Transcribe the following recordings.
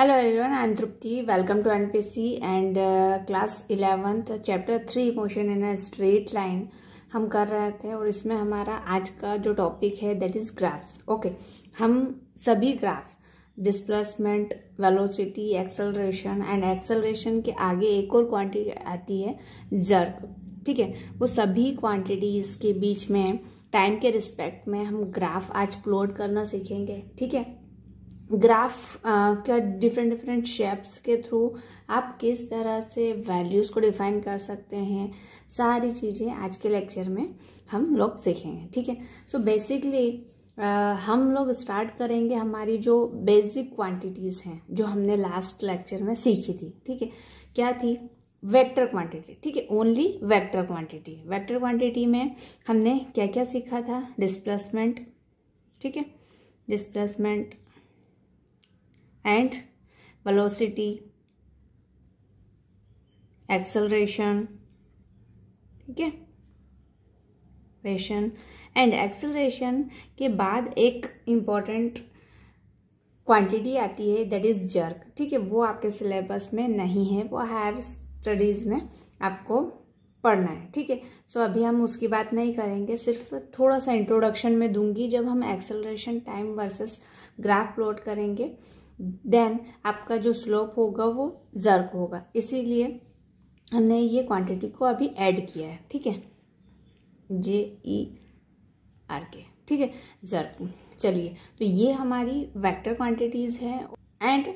Hello everyone I am Tripti welcome to NPC and class eleventh chapter three motion in a straight line हम कर रहे थे और इसमें हमारा आज का जो टॉपिक है दैट इज़ ग्राफ्स ओके हम सभी graphs displacement velocity acceleration and acceleration के आगे एक और क्वांटिटी आती है जर्क ठीक है वो सभी क्वांटिटीज़ के बीच में टाइम के रिस्पेक्ट में हम ग्राफ आज प्लॉट करना सीखेंगे ठीक है ग्राफ क्या डिफरेंट डिफरेंट शेप्स के थ्रू आप किस तरह से वैल्यूज़ को डिफाइन कर सकते हैं सारी चीज़ें आज के लेक्चर में हम लोग सीखेंगे ठीक है सो बेसिकली हम लोग स्टार्ट करेंगे हमारी जो बेसिक क्वांटिटीज़ हैं जो हमने लास्ट लेक्चर में सीखी थी ठीक है क्या थी वेक्टर क्वांटिटी ठीक है only vector quantity vector quantity में हमने क्या क्या सीखा था डिस्प्लेसमेंट ठीक है डिस्प्लेसमेंट and velocity acceleration ठीक है एंड एक्सेलरेशन के बाद एक इम्पॉर्टेंट क्वांटिटी आती है दैट इज़ जर्क ठीक है वो आपके सिलेबस में नहीं है वो हायर स्टडीज़ में आपको पढ़ना है ठीक है सो अभी हम उसकी बात नहीं करेंगे सिर्फ थोड़ा सा इंट्रोडक्शन में दूंगी जब हम acceleration time versus graph plot करेंगे देन आपका जो स्लोप होगा वो जर्क होगा इसीलिए हमने ये क्वांटिटी को अभी ऐड किया है ठीक है जे ई आर के ठीक है जर्क चलिए तो ये हमारी वेक्टर क्वांटिटीज़ है एंड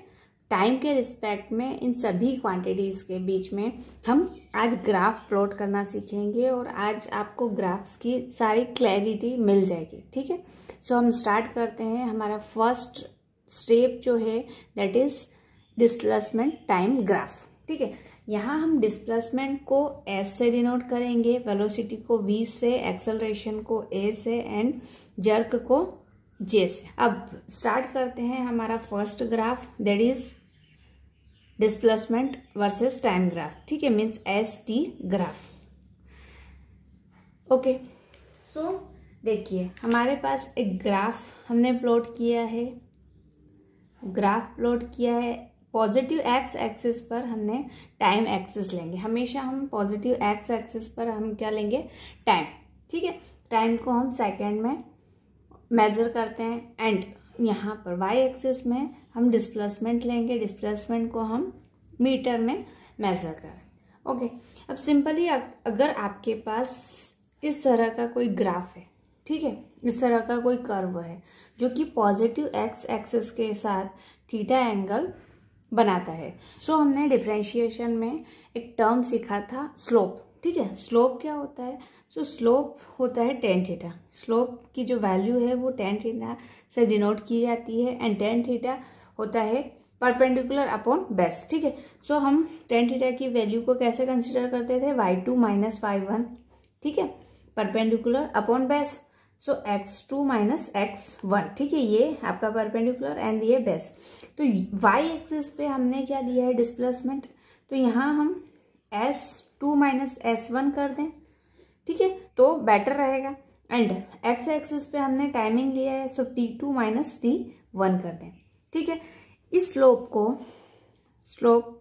टाइम के रिस्पेक्ट में इन सभी क्वांटिटीज़ के बीच में हम आज ग्राफ प्लॉट करना सीखेंगे और आज आपको ग्राफ्स की सारी क्लैरिटी मिल जाएगी ठीक है सो हम स्टार्ट करते हैं हमारा फर्स्ट स्टेप जो है that is displacement time graph ठीक है यहाँ हम डिस्प्लेसमेंट को एस से डिनोट करेंगे वेलोसिटी को वी से एक्सेलरेशन को ए से एंड जर्क को जे से अब स्टार्ट करते हैं हमारा first graph that is displacement versus time graph ठीक है means S T graph okay so देखिए हमारे पास एक ग्राफ हमने प्लॉट किया है ग्राफ प्लॉट किया है पॉजिटिव एक्स एक्सिस पर हमने टाइम एक्सिस लेंगे हमेशा हम पॉजिटिव एक्स एक्सिस पर हम क्या लेंगे टाइम ठीक है टाइम को हम सेकेंड में मेजर करते हैं एंड यहाँ पर वाई एक्सिस में हम डिस्प्लेसमेंट लेंगे डिस्प्लेसमेंट को हम मीटर में मेजर करें ओके अब सिंपली अगर आपके पास इस तरह का कोई ग्राफ है ठीक है इस तरह का कोई कर्व है जो कि पॉजिटिव एक्स एक्सेस के साथ थीटा एंगल बनाता है सो so, हमने डिफ्रेंशिएशन में एक टर्म सीखा था स्लोप ठीक है स्लोप क्या होता है सो so, स्लोप होता है टेन थीटा स्लोप की जो वैल्यू है वो टेन थीटा से डिनोट की जाती है एंड टेन थीटा होता है परपेंडिकुलर अपॉन बेस ठीक है सो हम टेन थीटा की वैल्यू को कैसे कंसिडर करते थे Y two minus Y one ठीक है perpendicular upon base so X two minus X one ठीक है ये आपका परपेंडिकुलर एंड ये बेस तो वाई एक्सिस पे हमने क्या लिया है डिस्प्लेसमेंट तो यहाँ हम S two minus S one कर दें ठीक है तो बेटर रहेगा एंड एक्स एक्सिस पे हमने टाइमिंग लिया है so T two minus T one कर दें ठीक है इस स्लोप को स्लोप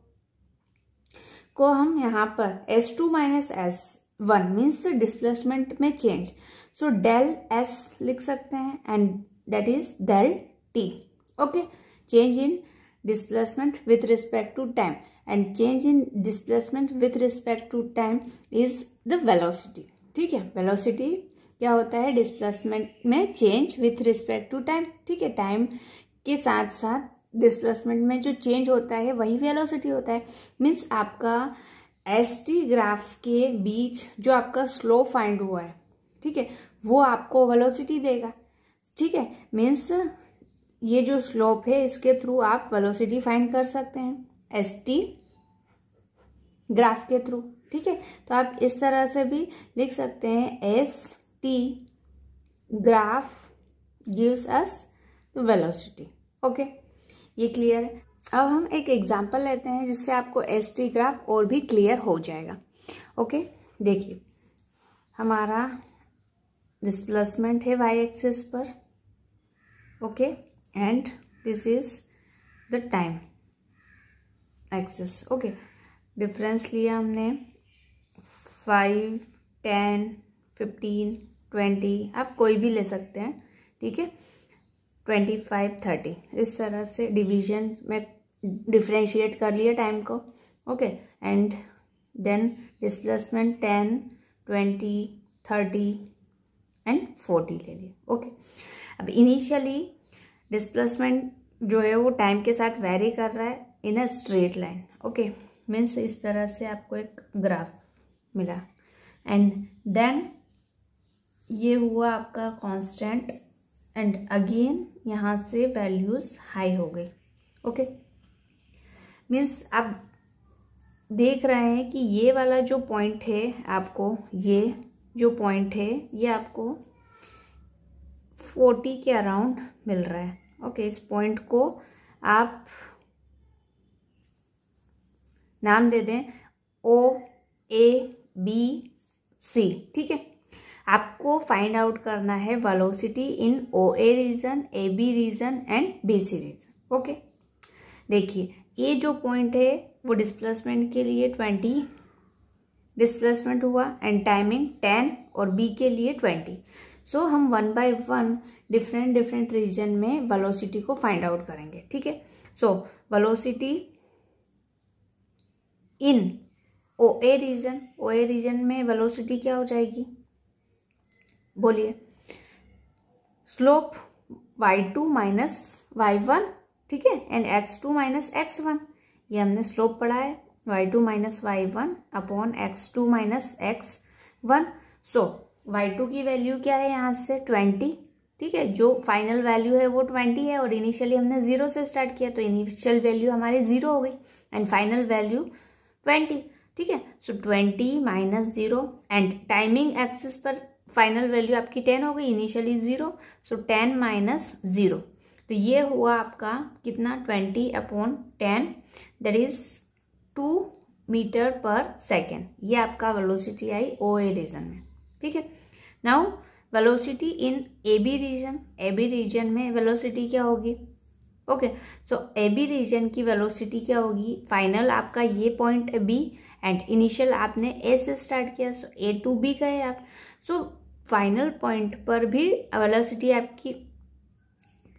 को हम यहाँ पर S two minus S one means displacement में चेंज सो डेल एस लिख सकते हैं and that is del T okay change in displacement with respect to time and change in displacement with respect to time is the velocity ठीक है velocity क्या होता है displacement में change with respect to time ठीक है time के साथ साथ डिस्प्लेसमेंट में जो चेंज होता है वही वेलोसिटी होता है मीन्स आपका एस टी ग्राफ के बीच जो आपका स्लो फाइंड हुआ है ठीक है वो आपको वेलोसिटी देगा ठीक है मीन्स ये जो स्लोप है इसके थ्रू आप वेलोसिटी फाइंड कर सकते हैं एस टी ग्राफ के थ्रू ठीक है तो आप इस तरह से भी लिख सकते हैं S T graph gives us velocity okay ये क्लियर है अब हम एक एग्जाम्पल लेते हैं जिससे आपको एस टी ग्राफ और भी क्लियर हो जाएगा ओके देखिए हमारा डिस्प्लेसमेंट है वाई एक्सेस पर okay and this is the time axis okay difference लिया हमने फाइव टेन फिफ्टीन ट्वेंटी आप कोई भी ले सकते हैं ठीक है ट्वेंटी फाइव थर्टी इस तरह से डिवीजन में डिफ्रेंशिएट कर लिया टाइम को okay and then displacement ten twenty thirty and forty ले लिया ओके अब इनिशियली डिस्प्लेसमेंट जो है वो टाइम के साथ वेरी कर रहा है in a straight line okay means इस तरह से आपको एक ग्राफ मिला एंड देन ये हुआ आपका कांस्टेंट एंड अगेन यहाँ से वैल्यूज़ हाई हो गई ओके मीन्स आप देख रहे हैं कि ये वाला जो पॉइंट है आपको ये जो पॉइंट है ये आपको फोर्टी के अराउंड मिल रहा है ओके इस पॉइंट को आप नाम दे दें ओ ए बी सी ठीक है आपको फाइंड आउट करना है velocity in O A region A B region and B C region okay देखिए ये जो पॉइंट है वो डिस्प्लेसमेंट के लिए ट्वेंटी डिसप्लेसमेंट हुआ एंड टाइमिंग टेन और बी के लिए ट्वेंटी सो so, हम one by one different different region में वेलोसिटी को फाइंड आउट करेंगे ठीक है so velocity in O A region O A region में वेलोसिटी क्या हो जाएगी बोलिए slope Y two minus Y one ठीक है and X two minus X one ये हमने स्लोप पढ़ा है Y two minus Y one upon X two minus X one so Y two की वैल्यू क्या है यहाँ से ट्वेंटी ठीक है जो फाइनल वैल्यू है वो ट्वेंटी है और इनिशियली हमने जीरो से स्टार्ट किया तो इनिशियल वैल्यू हमारी जीरो हो गई एंड फाइनल वैल्यू ट्वेंटी ठीक है so twenty minus zero and timing axis पर फाइनल वैल्यू आपकी टेन हो गई initially zero so ten minus zero तो ये हुआ आपका कितना twenty upon ten that is two meter पर सेकेंड ये आपका velocity I O A region में ठीक है now velocity in A B region A B region में वेलोसिटी क्या होगी okay so A B region की वेलोसिटी क्या होगी फाइनल आपका ये पॉइंट बी एंड इनिशियल आपने ए से स्टार्ट किया सो ए टू बी गए आप सो फाइनल पॉइंट पर भी वेलोसिटी आपकी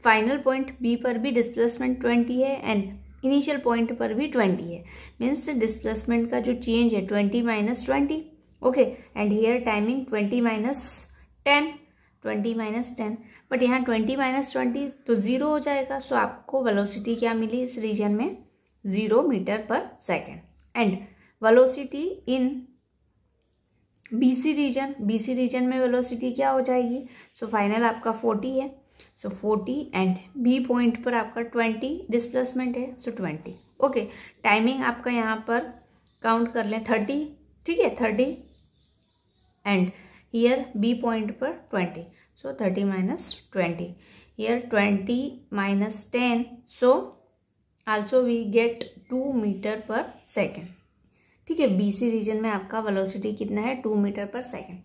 फाइनल पॉइंट बी पर भी डिस्प्लेसमेंट ट्वेंटी है एंड इनिशियल पॉइंट पर भी ट्वेंटी है मीन्स डिस्प्लेसमेंट का जो चेंज है twenty minus twenty okay and here timing twenty minus ten twenty minus ten but यहाँ ट्वेंटी माइनस ट्वेंटी तो ज़ीरो हो जाएगा सो so आपको वेलोसिटी क्या मिली इस रीजन में ज़ीरो मीटर पर second and velocity in BC region BC region में वेलोसिटी क्या हो जाएगी सो so फाइनल आपका फोर्टी है so forty and B point पर आपका ट्वेंटी डिस्प्लेसमेंट है सो ट्वेंटी ओके टाइमिंग आपका यहाँ पर काउंट कर लें थर्टी ठीक है thirty and here B point पर twenty so thirty minus twenty here twenty minus ten so also we get two meter पर सेकेंड ठीक है बी सी रीजन में आपका वेलोसिटी कितना है टू मीटर पर सेकेंड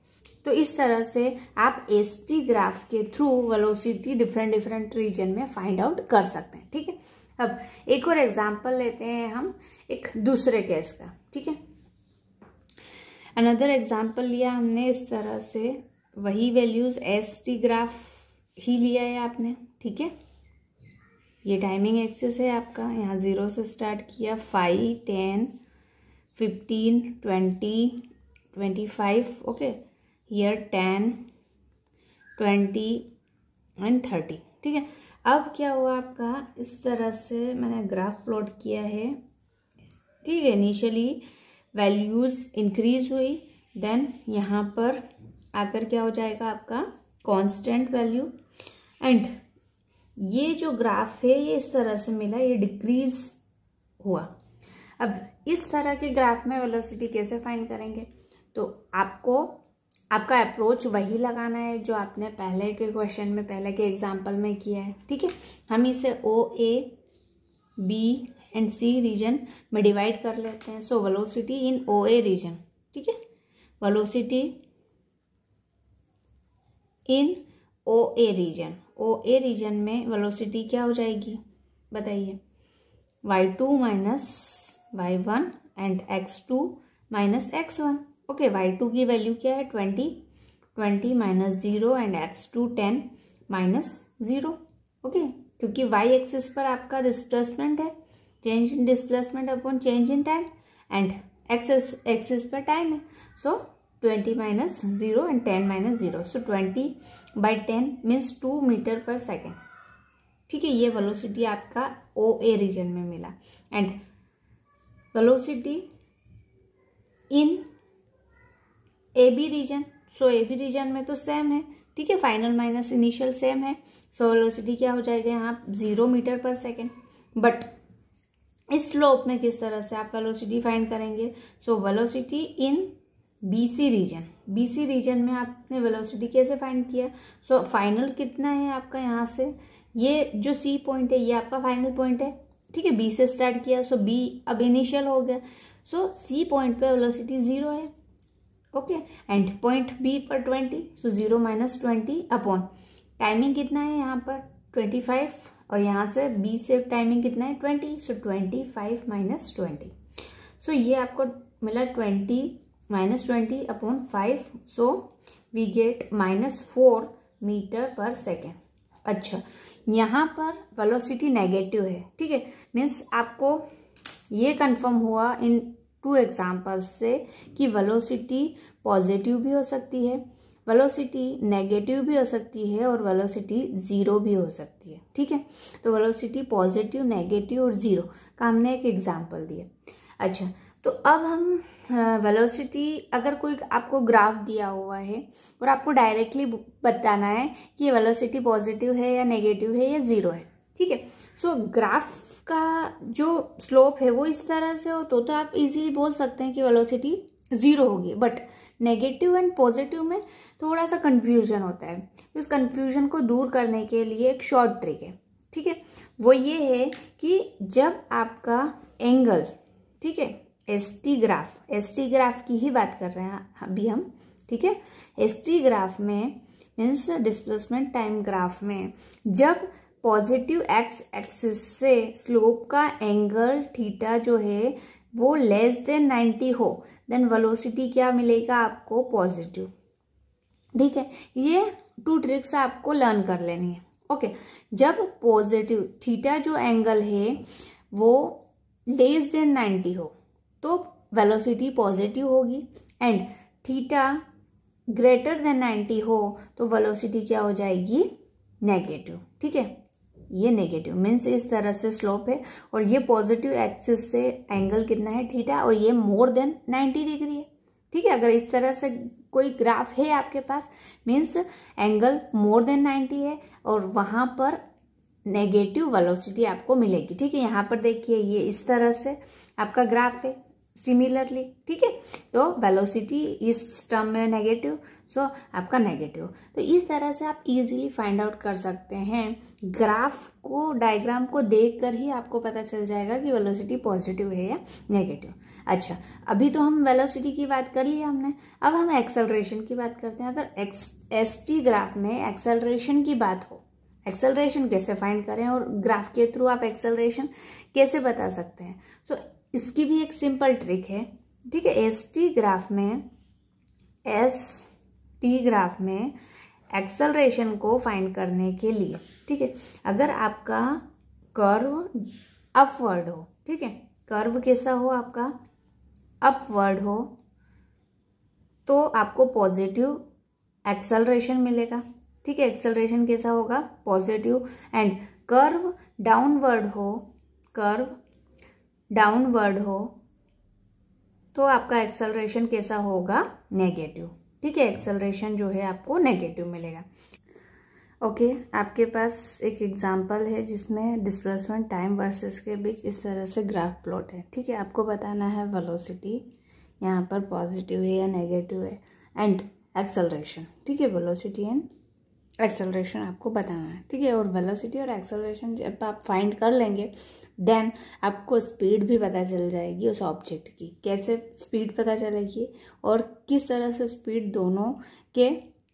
तो इस तरह से आप एस टी ग्राफ के through velocity different different region में फाइंड आउट कर सकते हैं ठीक है अब एक और एग्जाम्पल लेते हैं हम एक दूसरे केस का ठीक है अनदर एग्जाम्पल लिया हमने इस तरह से वही वैल्यूज एस टी ग्राफ ही लिया है आपने ठीक है ये टाइमिंग एक्सेस है आपका यहाँ ज़ीरो से स्टार्ट किया five ten fifteen twenty twenty five okay here ten twenty and thirty ठीक है अब क्या हुआ आपका इस तरह से मैंने ग्राफ प्लॉट किया है ठीक है इनिशियली वैल्यूज़ इंक्रीज हुई देन यहाँ पर आकर क्या हो जाएगा आपका कांस्टेंट वैल्यू एंड ये जो ग्राफ है ये इस तरह से मिला ये डिक्रीज हुआ अब इस तरह के ग्राफ में वेलोसिटी कैसे फाइंड करेंगे तो आपको आपका अप्रोच वही लगाना है जो आपने पहले के क्वेश्चन में पहले के एग्जाम्पल में किया है ठीक है हम इसे O A B and C region में डिवाइड कर लेते हैं सो velocity in O A region ठीक है velocity in O A region O A region में वेलोसिटी क्या हो जाएगी बताइए Y two minus Y one and X two minus X one okay Y two की वैल्यू क्या है twenty twenty minus zero and X two ten minus zero okay क्योंकि Y axis पर आपका डिस्प्लेसमेंट है change in displacement upon change in time and axis axis पर time है so twenty minus zero and ten minus zero so twenty by ten means two meter पर second ठीक है ये वेलोसिटी आपका ओ ए रीजन में मिला and velocity in A B region so A B region में तो सेम है ठीक है फाइनल माइनस इनिशियल सेम है सो वेलोसिटी क्या हो जाएगा यहाँ जीरो मीटर पर सेकेंड बट इस स्लोप में किस तरह से आप वेलोसिटी फाइंड करेंगे so velocity in BC region BC region में आपने वेलोसिटी कैसे फाइंड किया सो so, फाइनल कितना है आपका यहाँ से ये जो सी पॉइंट है ये आपका फाइनल पॉइंट है ठीक है बी से स्टार्ट किया सो so बी अब इनिशियल हो गया सो सी पॉइंट पे वेलोसिटी ज़ीरो है ओके एंड पॉइंट बी पर twenty so zero minus twenty upon timing कितना है यहाँ पर ट्वेंटी फाइव और यहाँ से बी से टाइमिंग कितना है twenty so twenty five minus twenty so ये आपको मिला twenty minus twenty upon five so we get minus four meter पर सेकेंड अच्छा यहाँ पर वेलोसिटी नेगेटिव है ठीक है मीन्स आपको ये कंफर्म हुआ इन टू एग्जाम्पल्स से कि वेलोसिटी पॉजिटिव भी हो सकती है वेलोसिटी नेगेटिव भी हो सकती है और वेलोसिटी ज़ीरो भी हो सकती है ठीक है तो वेलोसिटी पॉजिटिव नेगेटिव और ज़ीरो का हमने एक एग्जाम्पल दिया अच्छा तो अब हम वेलोसिटी अगर कोई आपको ग्राफ दिया हुआ है और आपको डायरेक्टली बताना है कि वेलोसिटी पॉजिटिव है या नेगेटिव है या ज़ीरो है ठीक है सो ग्राफ का जो स्लोप है वो इस तरह से हो तो तो आप इजीली बोल सकते हैं कि वेलोसिटी ज़ीरो होगी बट नेगेटिव एंड पॉजिटिव में थोड़ा सा कन्फ्यूजन होता है तो इस कन्फ्यूजन को दूर करने के लिए एक शॉर्ट ट्रिक है ठीक है वो ये है कि जब आपका एंगल ठीक है S T graph S T graph की ही बात कर रहे हैं अभी हम ठीक है एस टी ग्राफ में मीन्स डिस्प्लेसमेंट टाइम ग्राफ में जब पॉजिटिव एक्स एक्सिस से स्लोप का एंगल थीटा जो है वो लेस देन 90 हो देन वेलोसिटी क्या मिलेगा आपको पॉजिटिव ठीक है ये टू ट्रिक्स आपको लर्न कर लेनी है ओके जब पॉजिटिव थीटा जो एंगल है वो लेस देन 90 हो तो वेलोसिटी पॉजिटिव होगी एंड थीटा ग्रेटर देन 90 हो तो वेलोसिटी क्या हो जाएगी नेगेटिव ठीक है ये नेगेटिव मीन्स इस तरह से स्लोप है और ये पॉजिटिव एक्सिस से एंगल कितना है थीटा और ये मोर देन 90 डिग्री है ठीक है अगर इस तरह से कोई ग्राफ है आपके पास मीन्स एंगल मोर देन 90 है और वहाँ पर नेगेटिव वेलोसिटी आपको मिलेगी ठीक है यहाँ पर देखिए ये इस तरह से आपका ग्राफ है सिमिलरली ठीक है तो वेलोसिटी इस टर्म में नेगेटिव सो so, आपका नेगेटिव तो इस तरह से आप इजीली फाइंड आउट कर सकते हैं ग्राफ को डायग्राम को देखकर ही आपको पता चल जाएगा कि वेलोसिटी पॉजिटिव है या नेगेटिव अच्छा अभी तो हम वेलोसिटी की बात कर ली हमने अब हम एक्सेलरेशन की बात करते हैं अगर एक्स एस टी ग्राफ में एक्सेलरेशन की बात हो एक्सेलरेशन कैसे फाइंड करें और ग्राफ के थ्रू आप एक्सेलरेशन कैसे बता सकते हैं सो so, इसकी भी एक सिंपल ट्रिक है ठीक है एस टी ग्राफ में एस टी ग्राफ में एक्सलरेशन को फाइंड करने के लिए ठीक है अगर आपका कर्व अपवर्ड हो ठीक है कर्व कैसा हो आपका अपवर्ड हो तो आपको पॉजिटिव एक्सलरेशन मिलेगा ठीक है एक्सलरेशन कैसा होगा पॉजिटिव एंड कर्व डाउनवर्ड हो कर्व डाउनवर्ड हो तो आपका एक्सेलरेशन कैसा होगा नेगेटिव ठीक है एक्सेलरेशन जो है आपको नेगेटिव मिलेगा ओके okay, आपके पास एक एग्जाम्पल है जिसमें डिस्प्लेसमेंट टाइम वर्सेस के बीच इस तरह से ग्राफ प्लॉट है ठीक है आपको बताना है वेलोसिटी यहाँ पर पॉजिटिव है या नेगेटिव है एंड एक्सेलरेशन ठीक है वेलोसिटी एंड एक्सेलरेशन आपको बताना है ठीक है और वेलोसिटी और एक्सेलरेशन जब आप फाइंड कर लेंगे देन आपको स्पीड भी पता चल जाएगी उस ऑब्जेक्ट की कैसे स्पीड पता चलेगी और किस तरह से स्पीड दोनों के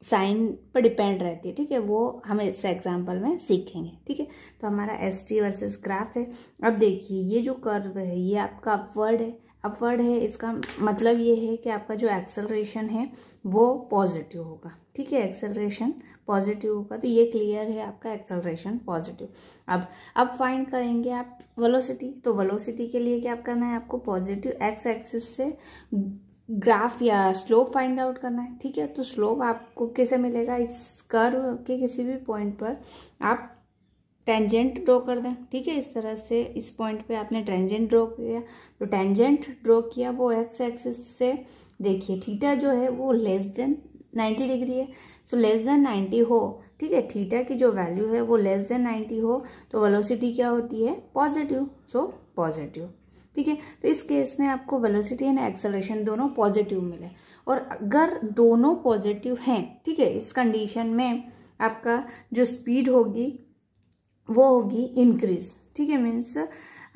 साइन पर डिपेंड रहती है ठीक है वो हम इस एग्जाम्पल में सीखेंगे ठीक है तो हमारा एस टी वर्सेज ग्राफ है अब देखिए ये जो कर्व है ये आपका अपवर्ड है अपवर्ड है इसका मतलब ये है कि आपका जो एक्सेलरेशन है वो पॉजिटिव होगा ठीक है एक्सेलरेशन पॉजिटिव होगा तो ये क्लियर है आपका एक्सेलरेशन पॉजिटिव अब अब फाइंड करेंगे आप वेलोसिटी तो वेलोसिटी के लिए क्या करना है आपको पॉजिटिव एक्स एक्सिस से ग्राफ या स्लोप फाइंड आउट करना है ठीक है तो स्लोप आपको कैसे मिलेगा इस कर के किसी भी पॉइंट पर आप टेंजेंट ड्रॉ कर दें ठीक है इस तरह से इस पॉइंट पे आपने टेंजेंट ड्रॉ किया तो टेंजेंट ड्रॉ किया वो एक्स एक्सिस से देखिए थीटा जो है वो लेस देन 90 डिग्री है सो लेस देन 90 हो ठीक है थीटा की जो वैल्यू है वो लेस देन 90 हो तो वेलोसिटी क्या होती है पॉजिटिव सो पॉजिटिव ठीक है तो इस केस में आपको वेलोसिटी एंड एक्सेलरेशन दोनों पॉजिटिव मिले और अगर दोनों पॉजिटिव हैं ठीक है इस कंडीशन में आपका जो स्पीड होगी वो होगी इंक्रीज ठीक है मीन्स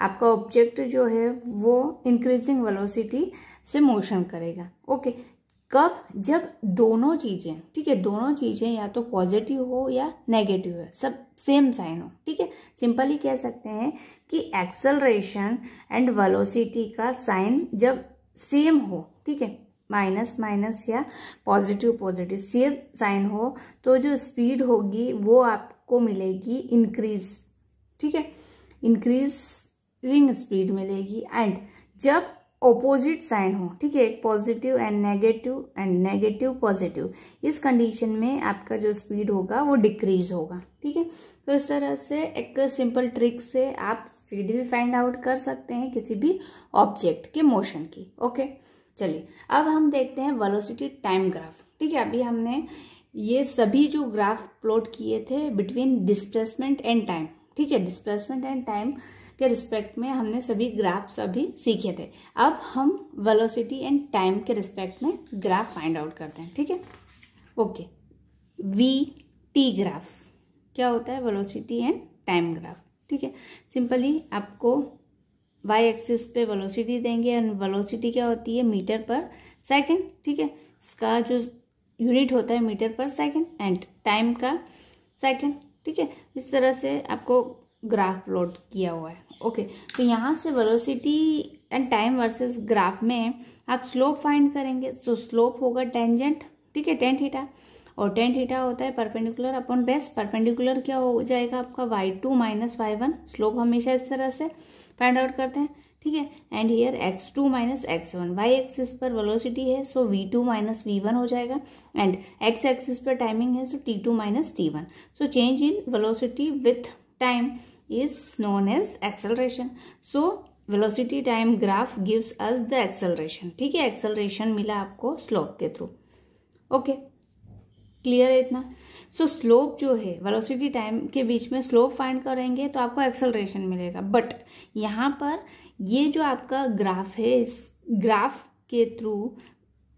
आपका ऑब्जेक्ट जो है वो इंक्रीजिंग वेलोसिटी से मोशन करेगा ओके कब जब दोनों चीज़ें ठीक है दोनों चीज़ें या तो पॉजिटिव हो या नेगेटिव हो सब सेम साइन हो ठीक है सिंपली कह सकते हैं कि एक्सेलरेशन एंड वेलोसिटी का साइन जब सेम हो ठीक है माइनस माइनस या पॉजिटिव पॉजिटिव सेम साइन हो तो जो स्पीड होगी वो आपको मिलेगी इंक्रीज ठीक है इंक्रीजिंग स्पीड मिलेगी एंड जब ऑपोजिट साइन हो ठीक है एक positive and negative and negative positive इस कंडीशन में आपका जो स्पीड होगा वो डिक्रीज होगा ठीक है तो इस तरह से एक सिंपल ट्रिक से आप स्पीड भी फाइंड आउट कर सकते हैं किसी भी ऑब्जेक्ट के मोशन की ओके चलिए अब हम देखते हैं वेलोसिटी टाइम ग्राफ ठीक है अभी हमने ये सभी जो ग्राफ प्लॉट किए थे बिटवीन डिस्प्लेसमेंट एंड टाइम ठीक है डिस्प्लेसमेंट एंड टाइम के रिस्पेक्ट में हमने सभी ग्राफ्स अभी सीखे थे अब हम वेलोसिटी एंड टाइम के रिस्पेक्ट में ग्राफ फाइंड आउट करते हैं ठीक है ओके वी टी ग्राफ क्या होता है वेलोसिटी एंड टाइम ग्राफ ठीक है सिंपली आपको वाई एक्सिस पे वेलोसिटी देंगे एंड वेलोसिटी क्या होती है मीटर पर सेकंड ठीक है इसका जो यूनिट होता है metre per second and time का सेकंड ठीक है इस तरह से आपको ग्राफ प्लॉट किया हुआ है ओके तो यहाँ से velocity and time versus graph में आप स्लोप फाइंड करेंगे तो स्लोप होगा टेंजेंट ठीक है टेंट हीटा और टेंट हीटा होता है परपेंडिकुलर अपॉन बेस परपेंडिकुलर क्या हो जाएगा आपका Y two minus Y one slope हमेशा इस तरह से फाइंड आउट करते हैं ठीक है and here X two minus X one Y axis पर वेलोसिटी है so V two minus V one हो जाएगा एंड एक्स एक्सिस पर टाइमिंग है so T two minus T one so change in velocity with time is known as acceleration so velocity time graph gives us the acceleration ठीक है acceleration मिला आपको slope के through okay clear है इतना सो so, slope जो है velocity time के बीच में स्लोप फाइंड करेंगे तो आपको एक्सलरेशन मिलेगा बट यहाँ पर ये जो आपका ग्राफ है इस ग्राफ के थ्रू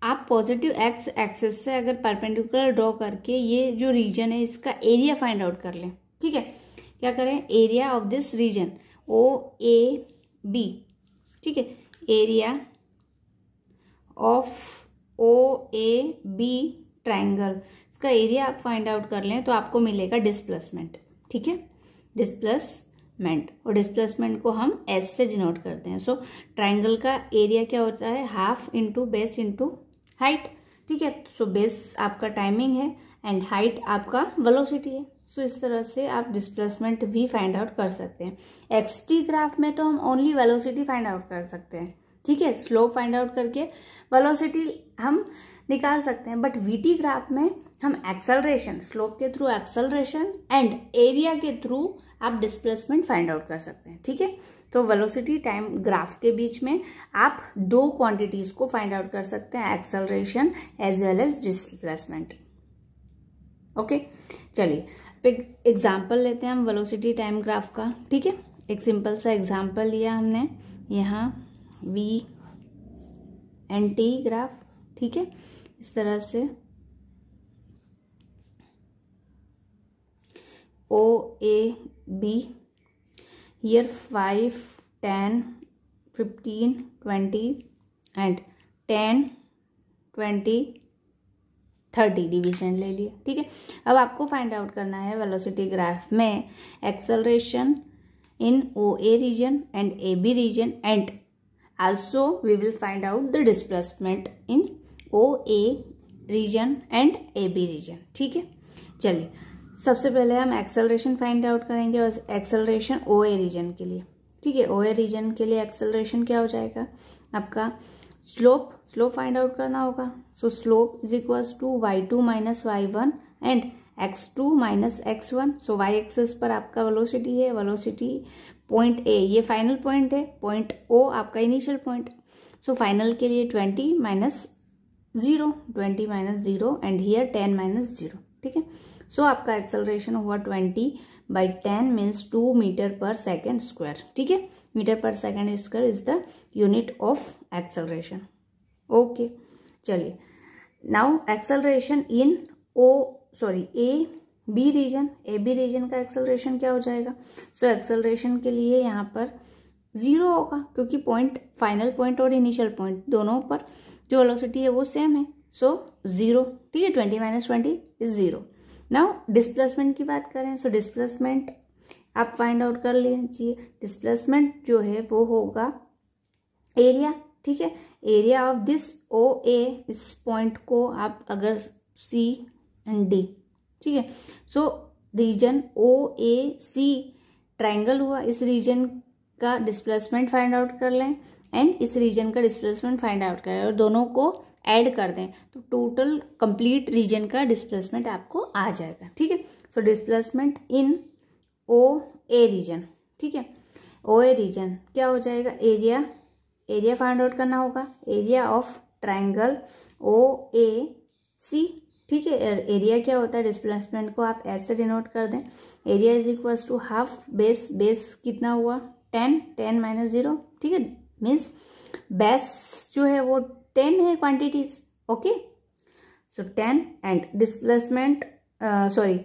आप पॉजिटिव एक्स एक्सेस से अगर परपेंडिकुलर ड्रॉ करके ये जो रीजन है इसका एरिया फाइंड आउट कर लें ठीक है क्या करें area of this region O A B ठीक है area of O A B triangle इसका एरिया आप फाइंड आउट कर लें तो आपको मिलेगा डिस्प्लेसमेंट ठीक है डिस्प्लेसमेंट और डिस्प्लेसमेंट को हम एस से डिनोट करते हैं सो so, ट्राइंगल का एरिया क्या होता है half into base into height ठीक है सो बेस आपका टाइमिंग है एंड हाइट आपका वेलोसिटी है सो so, इस तरह से आप डिस्प्लेसमेंट भी फाइंड आउट कर सकते हैं एक्सटी ग्राफ में तो हम ओनली वेलोसिटी फाइंड आउट कर सकते हैं ठीक है स्लो फाइंड आउट करके वेलोसिटी हम निकाल सकते हैं बट वीटी ग्राफ में हम एक्सलरेशन स्लोप के थ्रू एक्सलरेशन एंड एरिया के थ्रू आप डिस्प्लेसमेंट फाइंड आउट कर सकते हैं ठीक है तो वेलोसिटी टाइम ग्राफ के बीच में आप दो क्वांटिटीज को फाइंड आउट कर सकते हैं acceleration as well as displacement okay चलिए एग्जाम्पल लेते हैं हम वेलोसिटी टाइम ग्राफ का ठीक है एक सिंपल सा एग्जाम्पल लिया हमने यहाँ वी एन टी ग्राफ ठीक है इस तरह से O A B here five ten fifteen twenty and ten twenty thirty division ले लिए ठीक है अब आपको फाइंड आउट करना है वेलोसिटी ग्राफ में acceleration in O A region and A B region and also we will find out the displacement in O A region and A B region ठीक है चलिए सबसे पहले हम एक्सेलरेशन फाइंड आउट करेंगे और एक्सेलरेशन ओ ए रीजन के लिए ठीक है ओ ए रीजन के लिए एक्सेलरेशन क्या हो जाएगा आपका स्लोप स्लोप फाइंड आउट करना होगा so slope is equals to Y two minus Y one and X two minus X one so Y axis पर आपका वेलोसिटी है वेलोसिटी पॉइंट ए ये फाइनल पॉइंट है पॉइंट ओ आपका initial point so final के लिए twenty minus zero twenty minus zero and here ten minus zero ठीक है सो आपका एक्सेलरेशन हुआ twenty by ten means two meter पर सेकेंड स्क्वायर ठीक है मीटर पर second square is the unit of acceleration okay चलिए now acceleration in O sorry A B region A B region का एक्सेलरेशन क्या हो जाएगा सो so, एक्सेलरेशन के लिए यहाँ पर ज़ीरो होगा क्योंकि पॉइंट फाइनल पॉइंट और इनिशियल पॉइंट दोनों पर जो वेलोसिटी है वो सेम है सो जीरो ठीक है twenty minus twenty is zero now displacement की बात करें सो so, डिस्प्लेसमेंट आप फाइंड आउट कर लीजिए डिस्प्लेसमेंट जो है वो होगा एरिया ठीक है area of this O A इस पॉइंट को आप अगर सी एंड डी ठीक है सो reason O A C triangle हुआ इस रीजन का डिस्प्लेसमेंट फाइंड आउट कर लें एंड इस रीजन का डिस्प्लेसमेंट फाइंड आउट करें और दोनों को ऐड कर दें तो टोटल कंप्लीट रीजन का डिस्प्लेसमेंट आपको आ जाएगा ठीक है so displacement in O A region ठीक है ओ ए रीजन क्या हो जाएगा एरिया एरिया फाइंड आउट करना होगा area of triangle O A C ठीक है एरिया क्या होता है डिस्प्लेसमेंट को आप ऐसे डिनोट कर दें area is equals to half base base कितना हुआ टेन टेन माइनस जीरो ठीक है मीन्स बेस जो है वो टेन है quantities okay so ten and displacement sorry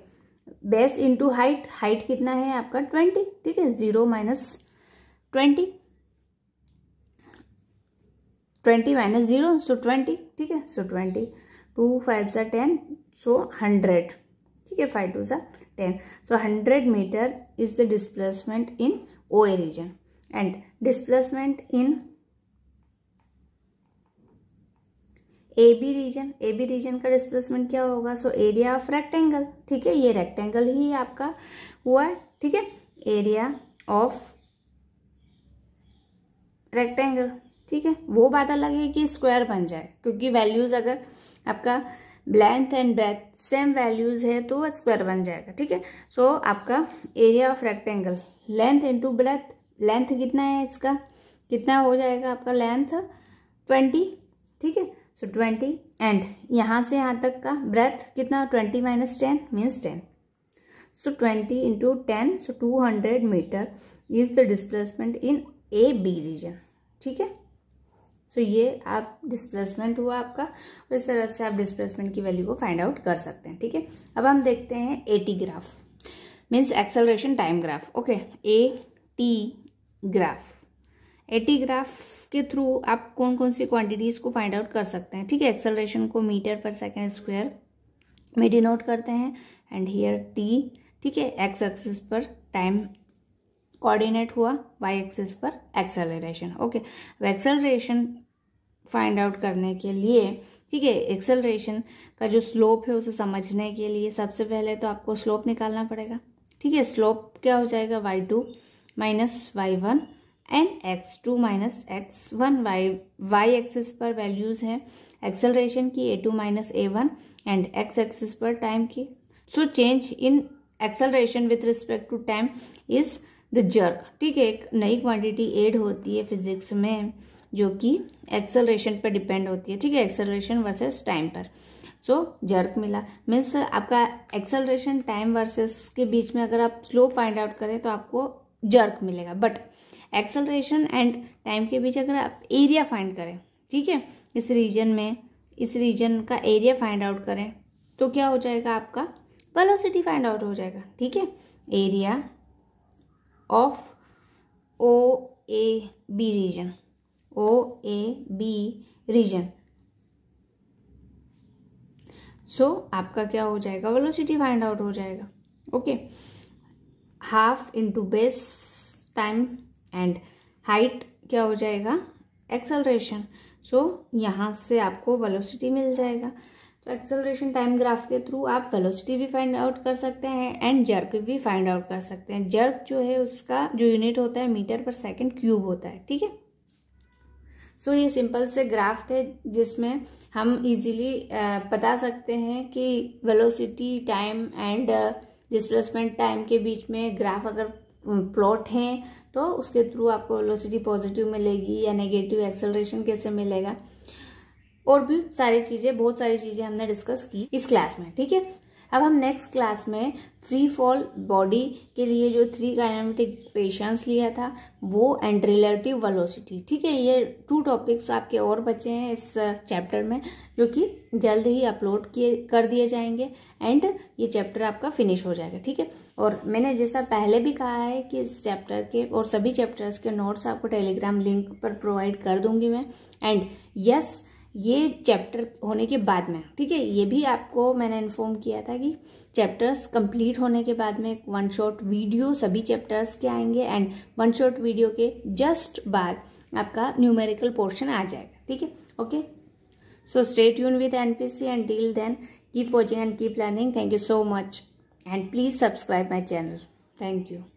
base into height height कितना है आपका ट्वेंटी ठीक है zero minus twenty twenty minus zero so twenty ठीक है सो ट्वेंटी टू फाइव सा टेन सो हंड्रेड ठीक है फाइव टू सा ten so hundred metre is the displacement in O A region and displacement in A B region A B region का displacement क्या होगा so area of rectangle ठीक है ये रेक्टेंगल ही आपका हुआ है ठीक है एरिया ऑफ रेक्टेंगल ठीक है वो बात अलग है कि स्क्वायर बन जाए क्योंकि वैल्यूज़ अगर आपका length and breadth same values है तो स्क्वायर बन जाएगा ठीक है सो आपका area of rectangle length into breadth length कितना है इसका कितना हो जाएगा आपका लेंथ ट्वेंटी ठीक है सो ट्वेंटी एंड यहाँ से यहाँ तक का ब्रेथ कितना twenty minus ten means ten so twenty into ten so two hundred metre is the displacement in A B region ठीक है सो so, ये आप डिस्प्लेसमेंट हुआ आपका और इस तरह से आप डिस्प्लेसमेंट की वैल्यू को फाइंड आउट कर सकते हैं ठीक है अब हम देखते हैं A T graph means acceleration time graph okay A T graph AT graph के थ्रू आप कौन कौन सी क्वांटिटीज़ को फाइंड आउट कर सकते हैं ठीक है एक्सेलरेशन को मीटर पर सेकेंड स्क्वायर में डिनोट करते हैं एंड हियर टी ठीक है एक्स एक्सिस पर टाइम कोऑर्डिनेट हुआ वाई एक्सिस पर एक्सेलरेशन ओके अब एक्सेलरेशन फाइंड आउट करने के लिए ठीक है एक्सेलरेशन का जो स्लोप है उसे समझने के लिए सबसे पहले तो आपको स्लोप निकालना पड़ेगा ठीक है स्लोप क्या हो जाएगा Y two minus Y one and X two minus X one Y Y axis पर वैल्यूज़ हैं एक्सेलरेशन की A two minus A one and X axis पर टाइम की so change in acceleration with respect to time is the jerk ठीक है एक नई quantity add होती है फिजिक्स में जो कि एक्सेलरेशन पर डिपेंड होती है ठीक है एक्सेलरेशन वर्सेस टाइम पर सो so, जर्क मिला मीन्स आपका एक्सेलरेशन टाइम वर्सेस के बीच में अगर आप स्लो फाइंड आउट करें तो आपको जर्क मिलेगा बट एक्सलरेशन एंड टाइम के बीच अगर आप एरिया फाइंड करें ठीक है इस रीजन में इस रीजन का एरिया फाइंड आउट करें तो क्या हो जाएगा आपका वेलोसिटी फाइंड आउट हो जाएगा ठीक है area of O A B region O A B region so आपका क्या हो जाएगा वेलोसिटी फाइंड आउट हो जाएगा okay okay. Half into base time and height क्या हो जाएगा एक्सेलरेशन सो so, यहाँ से आपको वेलोसिटी मिल जाएगा तो एक्सेलरेशन टाइम ग्राफ के थ्रू आप वेलोसिटी भी फाइंड आउट कर सकते हैं एंड जर्क भी फाइंड आउट कर सकते हैं जर्क जो है उसका जो यूनिट होता है मीटर पर सेकंड क्यूब होता है ठीक है सो ये सिंपल से ग्राफ थे जिसमें हम इजीली बता सकते हैं कि velocity time and displacement time के बीच में ग्राफ अगर प्लॉट हैं तो उसके थ्रू आपको वेलोसिटी पॉजिटिव मिलेगी या नेगेटिव एक्सेलरेशन कैसे मिलेगा और भी सारी चीज़ें बहुत सारी चीज़ें हमने डिस्कस की इस क्लास में ठीक है अब हम नेक्स्ट क्लास में फ्री फॉल बॉडी के लिए जो थ्री काइनेमेटिक पेशेंस लिया था वो एंड रिलेटिव वेलोसिटी ठीक है ये टू टॉपिक्स आपके और बचे हैं इस चैप्टर uh, में जो कि जल्द ही अपलोड किए कर दिए जाएंगे एंड ये चैप्टर आपका फिनिश हो जाएगा ठीक है और मैंने जैसा पहले भी कहा है कि इस चैप्टर के और सभी चैप्टर्स के नोट्स आपको टेलीग्राम लिंक पर प्रोवाइड कर दूंगी मैं एंड यस yes, ये चैप्टर होने के बाद में ठीक है ये भी आपको मैंने इन्फॉर्म किया था कि चैप्टर्स कंप्लीट होने के बाद में एक वन शॉट वीडियो सभी चैप्टर्स के आएंगे एंड वन शॉट वीडियो के जस्ट बाद आपका न्यूमेरिकल पोर्शन आ जाएगा ठीक है okay so stay tuned with C and deal then keep watching and keep learning thank you so much and please subscribe my channel thank you